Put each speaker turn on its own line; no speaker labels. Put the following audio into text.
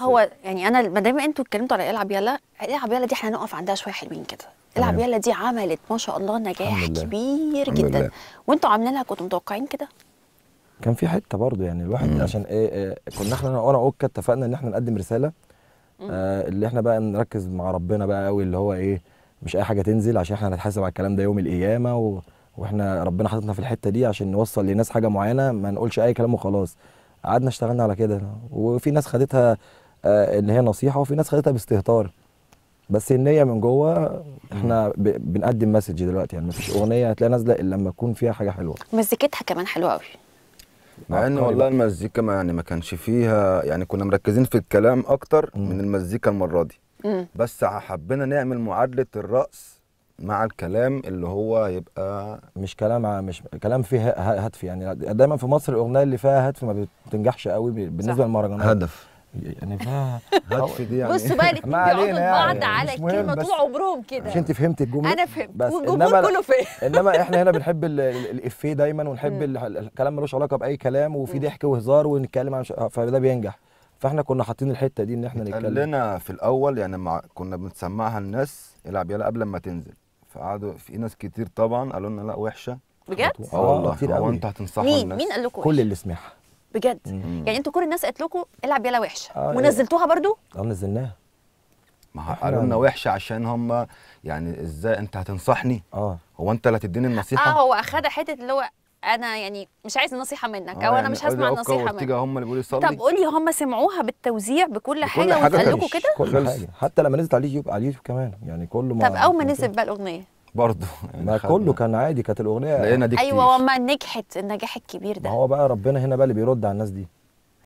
هو يعني انا ما دام انتوا اتكلمتوا على العب يلا العب يلا دي احنا هنقف عندها شويه حلوين كده العب يلا دي عملت ما شاء الله نجاح كبير جدا وانتوا عاملينها كنتوا متوقعين كده كان في حته برضو يعني الواحد مم. عشان ايه, إيه كنا احنا انا اوكا اتفقنا ان احنا نقدم رساله آه اللي احنا بقى نركز مع ربنا بقى قوي اللي هو ايه مش اي حاجه تنزل عشان احنا هنتحاسب على الكلام ده يوم القيامه و... واحنا ربنا حاططنا في الحته دي عشان نوصل لناس حاجه معينه ما نقولش اي كلام وخلاص قعدنا اشتغلنا على كده وفي ناس خدتها آه، ان هي نصيحه وفي ناس خدتها باستهتار بس النيه من جوه احنا
بنقدم مسج دلوقتي يعني مفيش اغنيه هتلاقي نازله الا لما تكون فيها حاجه حلوه مزيكتها كمان حلوه قوي مع ان والله المزيكا ما يعني ما كانش فيها يعني كنا مركزين في الكلام اكتر من المزيكا المره دي بس حبينا نعمل معادله الرقص مع الكلام اللي هو يبقى مش كلام مش كلام فيه هدف يعني
دايما في مصر الاغنيه اللي فيها هدف ما بتنجحش قوي بالنسبه للمهرجانات هدف يعني هدف دي يعني بصوا بقى الاثنين بيقعدوا بعض يعني، على الكلمه طول عمرهم
كده عشان انت فهمت
الجمله انا فهمت بس والجمهور كله فهم انما احنا هنا بنحب الافيه دايما ونحب الكلام ملوش علاقه باي كلام وفي ضحك وهزار ونتكلم عن فده بينجح فاحنا كنا حاطين الحته دي ان احنا نتكلم قال
لنا في الاول يعني مع كنا بنسمعها الناس العب يلا قبل ما تنزل فقعدوا في ناس كتير طبعا قالوا لنا لا وحشه بجد؟ اه والله آه، كتير قوي هو انت هتنصحوا مين؟ الناس مين قال لكم كل اللي سمعها بجد مم. يعني
انتوا كل الناس قالت لكم العب يلا وحشه آه إيه. ونزلتوها برضو
اه نزلناها ما قالوا لنا وحشه عشان هم يعني ازاي انت هتنصحني اه هو انت اللي هتديني النصيحه اه
هو اخدها حته اللي هو انا يعني مش عايز النصيحه منك آه او انا يعني مش هسمع النصيحه منك
هم اللي بيقولوا صلي طب
قولي هم سمعوها بالتوزيع بكل,
بكل حاجه, وقال لكم كده كل حاجه
حتى لما نزلت على اليوتيوب على اليوتيوب كمان يعني كله طب اول ما
نزلت بقى الاغنيه
برضه يعني ما كله كان عادي كانت الاغنيه لقينا دي كتير. ايوه
وما نجحت النجاح الكبير ده
ما هو بقى ربنا هنا بقى اللي بيرد على الناس دي